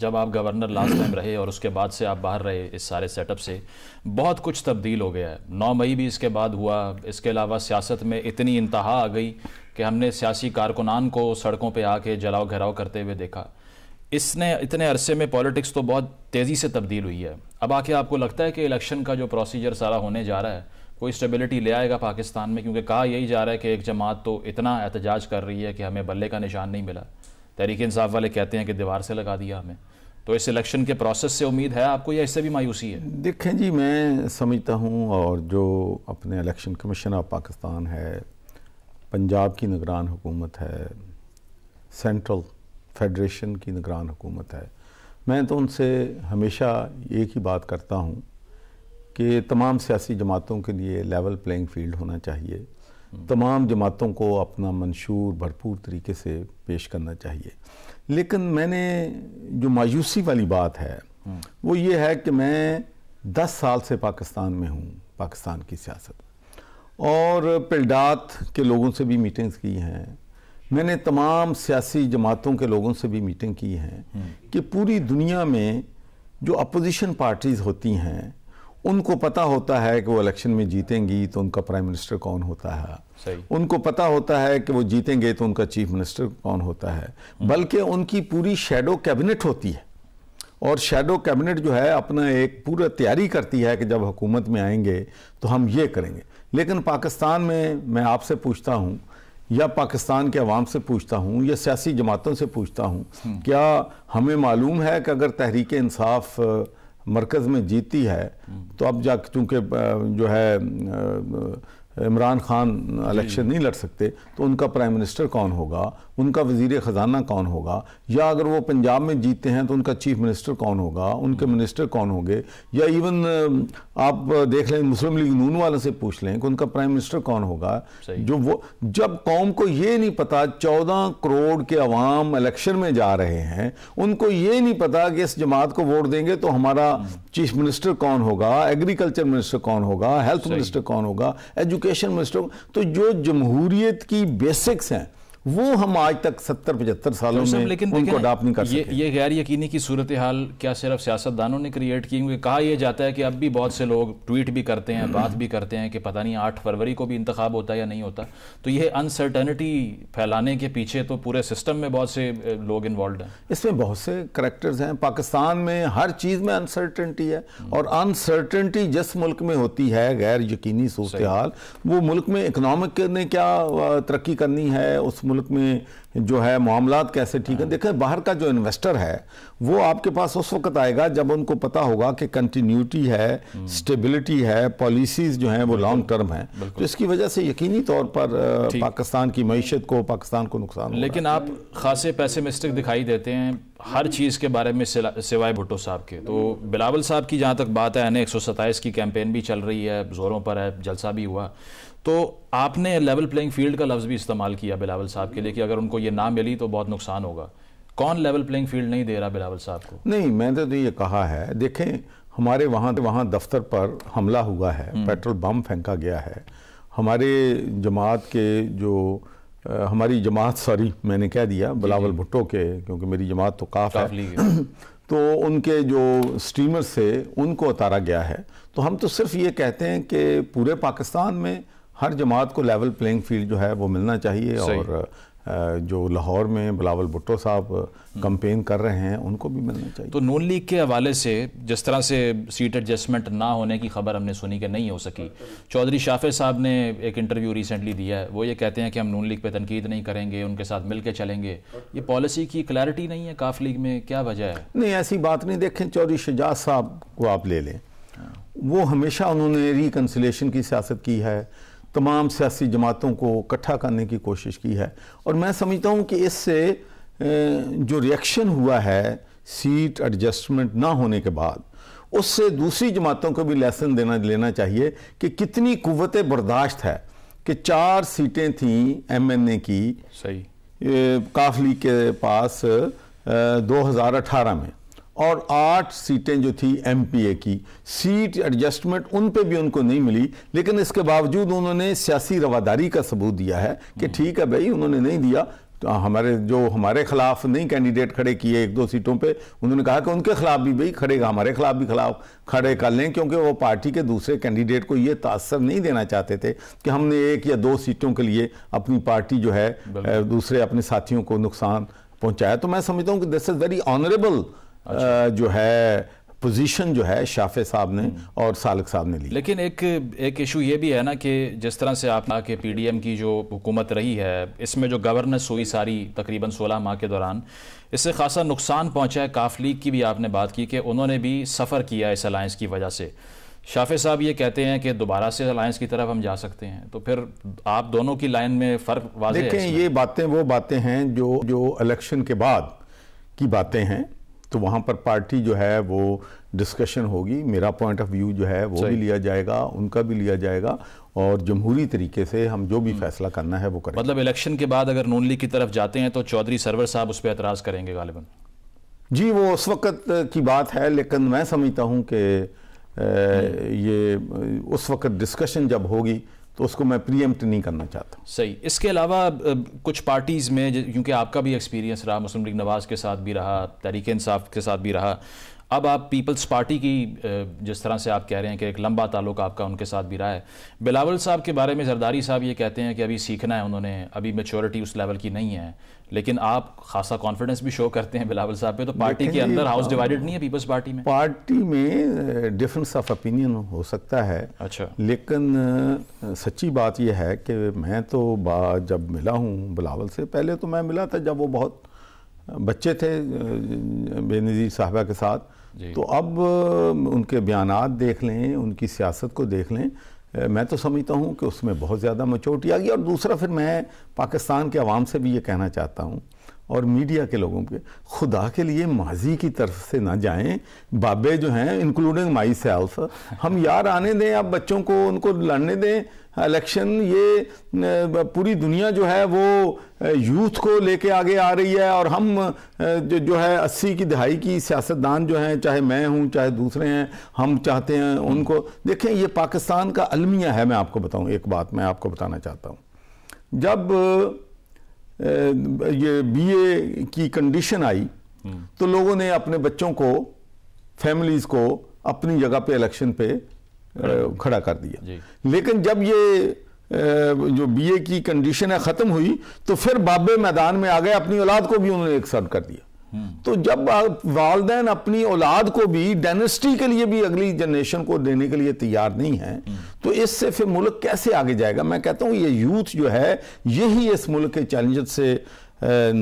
जब आप governor last time रहे और उसके बाद से आप बाहर रहे इस सारे सेटअप से बहुत कुछ तब्दील हो गया है नौ मई भी इसके बाद हुआ इसके अलावा सियासत में इतनी इंतहा आ गई कि हमने सियासी कारकुनान को सड़कों पर आके जलाओ घेराव करते हुए देखा इसने इतने अरसे में पॉलिटिक्स तो बहुत तेज़ी से तब्दील हुई है अब आके आपको लगता है कि इलेक्शन का जो प्रोसीजर सारा होने जा रहा है कोई स्टेबिलिटी ले आएगा पाकिस्तान में क्योंकि कहा यही जा रहा है कि एक जमात तो इतना एहतजाज कर रही है कि हमें बल्ले का निशान नहीं मिला तहरीक इंसाफ वाले कहते हैं कि दीवार से लगा दिया हमें तो इस इलेक्शन के प्रोसेस से उम्मीद है आपको या इससे भी मायूसी है देखें जी मैं समझता हूँ और जो अपने इलेक्शन कमीशन ऑफ पाकिस्तान है पंजाब की निगरान हुकूमत है सेंट्रल फेडरेशन की निगरान हुकूमत है मैं तो उनसे हमेशा एक ही बात करता हूँ कि तमाम सियासी जमातों के लिए लेवल प्लेइंग फील्ड होना चाहिए तमाम जमातों को अपना मंशूर भरपूर तरीके से पेश करना चाहिए लेकिन मैंने जो मायूसी वाली बात है हम्म। वो ये है कि मैं दस साल से पाकिस्तान में हूँ पाकिस्तान की सियासत और पिल्डात के लोगों से भी मीटिंग्स की हैं मैंने तमाम सियासी जमातों के लोगों से भी मीटिंग की है हम्म। कि पूरी दुनिया में जो अपोजिशन पार्टीज़ होती हैं उनको पता होता है कि वो इलेक्शन में जीतेंगी तो उनका प्राइम मिनिस्टर कौन होता है सही। उनको पता होता है कि वो जीतेंगे तो उनका चीफ मिनिस्टर कौन होता है हम्म। बल्कि उनकी पूरी शेडो कैबिनेट होती है और शेडो कैबिनेट जो है अपना एक पूरा तैयारी करती है कि जब हुकूमत में आएंगे तो हम ये करेंगे लेकिन पाकिस्तान में मैं आपसे पूछता हूँ या पाकिस्तान के अवाम से पूछता हूँ या सियासी जमातों से पूछता हूँ हम्म। क्या हमें मालूम है कि अगर तहरीक इंसाफ़ मरकज़ में जीती है तो अब जा चूँकि जो है इमरान खान इलेक्शन नहीं लड़ सकते तो उनका प्राइम मिनिस्टर कौन होगा उनका वजीर ख़जाना कौन होगा या अगर वो पंजाब में जीते हैं तो उनका चीफ मिनिस्टर कौन होगा उनके मिनिस्टर कौन होंगे या इवन आप देख लें मुस्लिम लीग नून वाले से पूछ लें कि उनका प्राइम मिनिस्टर कौन होगा जो वो जब कौम को ये नहीं पता चौदह करोड़ के अवाम इलेक्शन में जा रहे हैं उनको ये नहीं पता कि इस जमात को वोट देंगे तो हमारा चीफ मिनिस्टर कौन होगा एग्रीकल्चर मिनिस्टर कौन होगा हेल्थ मिनिस्टर कौन होगा एजुकेशन मिनिस्टर तो जो जमहूरीत की बेसिक्स हैं वो हम आज तक सत्तर पचहत्तर सालों तो में लेकिन उनको अडाप्ट नहीं कर ये, सके ये गैर यकीनी की सूरत हाल क्या सिर्फ सियासतदानों ने क्रिएट की क्योंकि कहा यह जाता है कि अब भी बहुत से लोग ट्वीट भी करते हैं बात भी करते हैं कि पता नहीं आठ फरवरी को भी इंतखब होता है या नहीं होता तो यह अनसर्टनिटी फैलाने के पीछे तो पूरे सिस्टम में बहुत से लोग इन्वॉल्व हैं इसमें बहुत से करेक्टर्स हैं पाकिस्तान में हर चीज़ में अनसर्टनिटी है और अनसर्टनिटी जिस मुल्क में होती है गैर यकीनी सूरत हाल वो मुल्क में इकनॉमिक ने क्या तरक्की करनी है उस मुल्क में जो है मामला कैसे ठीक है हाँ। देखें बाहर का जो इन्वेस्टर है वो आपके पास उस वक्त आएगा जब उनको पता होगा कि कंटिन्यूटी है स्टेबिलिटी हम्म। है पॉलिसीज जो हैं वो लॉन्ग टर्म है तो इसकी वजह से यकीनी तौर पर पाकिस्तान की मीशत को पाकिस्तान को नुकसान लेकिन आप खासे पैसेमिस्टिक दिखाई देते हैं हर चीज़ के बारे में सिवाय भुट्टो साहब के तो बिलावल साहब की जहाँ तक बात है यानी एक की कैंपेन भी चल रही है ज़ोरों पर है जलसा भी हुआ तो आपने लेवल प्लेइंग फील्ड का लफ्ज़ भी इस्तेमाल किया बिलावल साहब के लिए कि अगर उनको ये ना मिली तो बहुत नुकसान होगा कौन लेवल प्लेइंग फील्ड नहीं दे रहा बिलावल साहब को नहीं मैंने तो ये कहा है देखें हमारे वहाँ वहाँ दफ्तर पर हमला हुआ है हम्म। पेट्रोल बम फेंका गया है हमारे जमात के जो आ, हमारी जमात सॉरी मैंने कह दिया बिलावल भुट्टो के क्योंकि मेरी जमात तो काफ है तो उनके जो स्ट्रीमर से उनको उतारा गया है तो हम तो सिर्फ ये कहते हैं कि पूरे पाकिस्तान में हर जमात को लेवल प्लेइंग फील्ड जो है वो मिलना चाहिए और जो लाहौर में बिलावल भुट्टो साहब कंपेन कर रहे हैं उनको भी मिलना चाहिए तो नून लीग के हवाले से जिस तरह से सीट एडजस्टमेंट ना होने की खबर हमने सुनी कि नहीं हो सकी चौधरी शाफे साहब ने एक इंटरव्यू रिसेंटली दिया है वो ये कहते हैं कि हम नून लीग पे तनकीद नहीं करेंगे उनके साथ मिल के चलेंगे ये पॉलिसी की क्लैरिटी नहीं है काफ लीग में क्या वजह है नहीं ऐसी बात नहीं देखें चौधरी शजाज साहब को आप ले लें वो हमेशा उन्होंने रिकन्सिलेशन की सियासत की है तमाम सियासी जमातों को इकट्ठा करने की कोशिश की है और मैं समझता हूँ कि इससे जो रिएक्शन हुआ है सीट एडजस्टमेंट ना होने के बाद उससे दूसरी जमातों को भी लेसन देना लेना चाहिए कि कितनी कुत बर्दाश्त है कि चार सीटें थीं एम एन ए की सही काफली के पास दो हज़ार अठारह में और आठ सीटें जो थी एमपीए की सीट एडजस्टमेंट उन पे भी उनको नहीं मिली लेकिन इसके बावजूद उन्होंने सियासी रवादारी का सबूत दिया है कि हम्म। ठीक है भाई उन्होंने नहीं दिया तो हमारे जो हमारे खिलाफ नहीं कैंडिडेट खड़े किए एक दो सीटों पे उन्होंने कहा कि उनके खिलाफ भी भाई खड़ेगा हमारे खिलाफ भी खिलाफ खड़े कर लें क्योंकि वो पार्टी के दूसरे कैंडिडेट को ये तासर नहीं देना चाहते थे कि हमने एक या दो सीटों के लिए अपनी पार्टी जो है दूसरे अपने साथियों को नुकसान पहुंचाया तो मैं समझता हूँ कि दिस इज़ वेरी ऑनरेबल अच्छा। जो है पोजीशन जो है शाफे साहब ने हम्म। और सालक साहब ने ली लेकिन एक एक इशू ये भी है ना कि जिस तरह से आप के पीडीएम की जो हुकूमत रही है इसमें जो गवर्नेंस हुई सारी तकरीबन सोलह माह के दौरान इससे खासा नुकसान पहुंचा है काफ लीग की भी आपने बात की कि उन्होंने भी सफ़र किया इस अलायंस की वजह से शाफे साहब ये कहते हैं कि दोबारा से अलायंस की तरफ हम जा सकते हैं तो फिर आप दोनों की लाइन में फ़र्क वाजें ये बातें वो बातें हैं जो जो इलेक्शन के बाद की बातें हैं तो वहाँ पर पार्टी जो है वो डिस्कशन होगी मेरा पॉइंट ऑफ व्यू जो है वो भी लिया जाएगा उनका भी लिया जाएगा और जमहूरी तरीके से हम जो भी हम्म। फैसला करना है वो करें मतलब इलेक्शन के बाद अगर नून लीग की तरफ जाते हैं तो चौधरी सरवर साहब उस पर एतराज़ करेंगे गालिबा जी वो उस वक्त की बात है लेकिन मैं समझता हूँ कि हम्म। ये उस वक्त डिस्कशन जब होगी तो उसको मैं प्रियम्प्ट नहीं करना चाहता सही इसके अलावा कुछ पार्टीज़ में क्योंकि आपका भी एक्सपीरियंस रहा मुस्लिम लीग नवाज़ के साथ भी रहा तहरीक इंसाफ के साथ भी रहा अब आप पीपल्स पार्टी की जिस तरह से आप कह रहे हैं कि एक लंबा ताल्लुक आपका उनके साथ भी रहा है बिलावल साहब के बारे में जरदारी साहब ये कहते हैं कि अभी सीखना है उन्होंने अभी मेचोरिटी उस लेवल की नहीं है लेकिन आप खासा कॉन्फिडेंस भी शो करते हैं बिलावल साहब पे तो पार्टी के अंदर हाउस डिवाइडेड नहीं है पीपल्स पार्टी में पार्टी में डिफरेंस ऑफ ओपिनियन हो सकता है अच्छा लेकिन सच्ची बात यह है कि मैं तो जब मिला हूँ बिलावल से पहले तो मैं मिला था जब वो बहुत बच्चे थे बेनज़ीर साहबा के साथ तो अब उनके बयान देख लें उनकी सियासत को देख लें मैं तो समझता हूँ कि उसमें बहुत ज़्यादा मचोटी आ गई और दूसरा फिर मैं पाकिस्तान के आवाम से भी ये कहना चाहता हूँ और मीडिया के लोगों के खुदा के लिए माजी की तरफ से ना जाएं बाबे जो हैं इंक्लूडिंग माई सेल्फ हम यार आने दें आप बच्चों को उनको लड़ने दें इलेक्शन ये पूरी दुनिया जो है वो यूथ को लेके आगे आ रही है और हम जो जो है अस्सी की दहाई की सियासतदान जो हैं चाहे मैं हूँ चाहे दूसरे हैं हम चाहते हैं उनको देखें ये पाकिस्तान का अलमिया है मैं आपको बताऊँ एक बात मैं आपको बताना चाहता हूँ जब ये बीए की कंडीशन आई हम्म। तो लोगों ने अपने बच्चों को फैमिलीज़ को अपनी जगह पे इलेक्शन पे खड़ा कर दिया लेकिन जब ये जो बीए की कंडीशन है ख़त्म हुई तो फिर बाबे मैदान में आ गए अपनी औलाद को भी उन्होंने एक्सेप्ट कर दिया तो जब वालदे अपनी औलाद को भी डायनेस्टी के लिए भी अगली जनरेशन को देने के लिए तैयार नहीं है तो इससे फिर मुल्क कैसे आगे जाएगा मैं कहता हूँ ये यूथ जो है यही इस मुल्क के चैलेंज से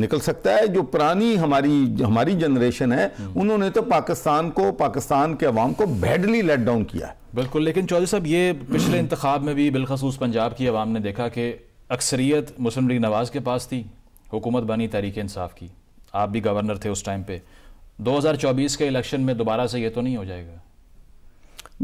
निकल सकता है जो पुरानी हमारी हमारी जनरेशन है उन्होंने तो पाकिस्तान को पाकिस्तान के अवाम को बैडली लेट डाउन किया है बिल्कुल लेकिन चौधरी साहब ये पिछले इंतखब में भी बिलखसूस पंजाब की अवाम ने देखा कि अक्सरियत मुस्लिम लीग नवाज़ के पास थी हुकूमत बनी तहरीक इंसाफ की आप भी गवर्नर थे उस टाइम पे 2024 के इलेक्शन में दोबारा से ये तो नहीं हो जाएगा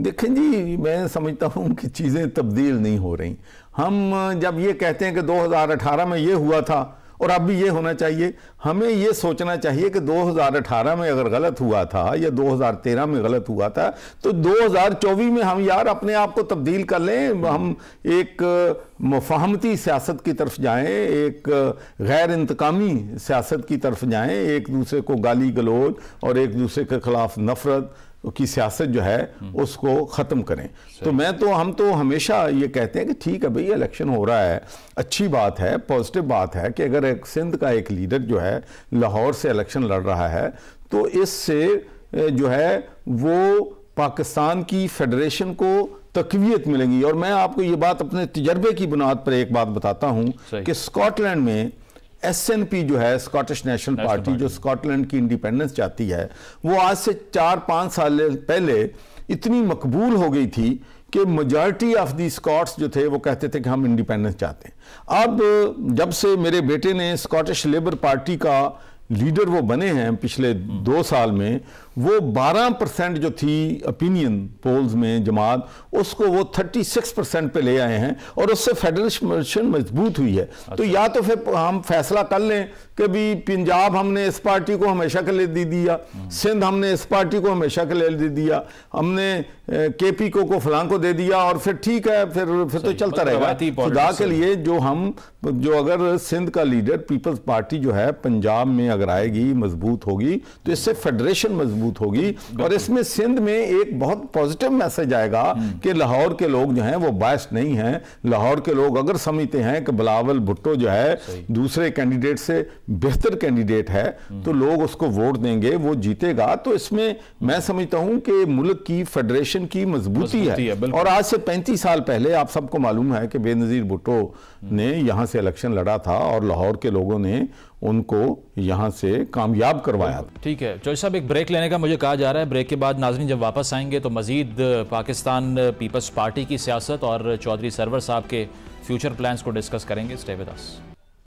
देखें जी मैं समझता हूँ कि चीज़ें तब्दील नहीं हो रही हम जब ये कहते हैं कि 2018 में ये हुआ था और अब भी ये होना चाहिए हमें ये सोचना चाहिए कि 2018 में अगर गलत हुआ था या 2013 में गलत हुआ था तो 2024 में हम यार अपने आप को तब्दील कर लें हम एक मफाहमती सियासत की तरफ जाएं एक गैर इंतकामी सियासत की तरफ जाएं एक दूसरे को गाली गलोज और एक दूसरे के ख़िलाफ़ नफ़रत की सियासत जो है उसको ख़त्म करें तो मैं तो हम तो हमेशा ये कहते हैं कि ठीक है भाई इलेक्शन हो रहा है अच्छी बात है पॉजिटिव बात है कि अगर एक सिंध का एक लीडर जो है लाहौर से इलेक्शन लड़ रहा है तो इससे जो है वो पाकिस्तान की फेडरेशन को तकवीत मिलेंगी और मैं आपको ये बात अपने तजर्बे की बुनियाद पर एक बात बताता हूँ कि स्कॉटलैंड में एसएनपी जो है स्कॉटिश नेशनल पार्टी जो स्कॉटलैंड की इंडिपेंडेंस चाहती है वो आज से चार पाँच साल पहले इतनी मकबूल हो गई थी कि मजॉरिटी ऑफ दी स्कॉट्स जो थे वो कहते थे कि हम इंडिपेंडेंस चाहते हैं अब जब से मेरे बेटे ने स्कॉटिश लेबर पार्टी का लीडर वो बने हैं पिछले दो साल में वो 12 परसेंट जो थी ओपिनियन पोल्स में जमात उसको वो 36 परसेंट पर ले आए हैं और उससे फेडरेशन मजबूत हुई है तो अच्छा। तो या तो फिर हम फैसला कर लें कि भी पंजाब हमने इस पार्टी को हमेशा के लिए दे दिया हम्म। सिंध हमने इस पार्टी को हमेशा के लिए दे दिया हमने के पी को को फलां को दे दिया और फिर ठीक है फिर फिर तो चलता मतलब रहेगा खुदा के लिए जो हम जो अगर सिंध का लीडर पीपल्स पार्टी जो है पंजाब में अगर आएगी मजबूत होगी तो इससे फेडरेशन मजबूत होगी और इसमें सिंध में एक बहुत पॉजिटिव मैसेज आएगा हम्म। कि लाहौर के लोग जो हैं वो बायस नहीं हैं लाहौर के लोग अगर समझते हैं कि बिलावल भुट्टो जो है दूसरे कैंडिडेट से बेहतर कैंडिडेट है हम्म। तो लोग उसको वोट देंगे वो जीतेगा तो इसमें मैं समझता हूँ कि मुल्क की फेडरेशन की मजबूती है और आज से पैंतीस साल पहले आप सबको मालूम है कि बेनज़ीर भुट्टो हम्म। ने यहाँ से इलेक्शन लड़ा था और लाहौर के लोगों ने उनको यहाँ से कामयाब करवाया ठीक है चौधरी साहब एक ब्रेक लेने का मुझे कहा जा रहा है ब्रेक के बाद नाजरीन जब वापस आएंगे तो मजीद पाकिस्तान पीपल्स पार्टी की सियासत और चौधरी सरवर साहब के फ्यूचर प्लान्स को डिस्कस करेंगे स्टे विद अस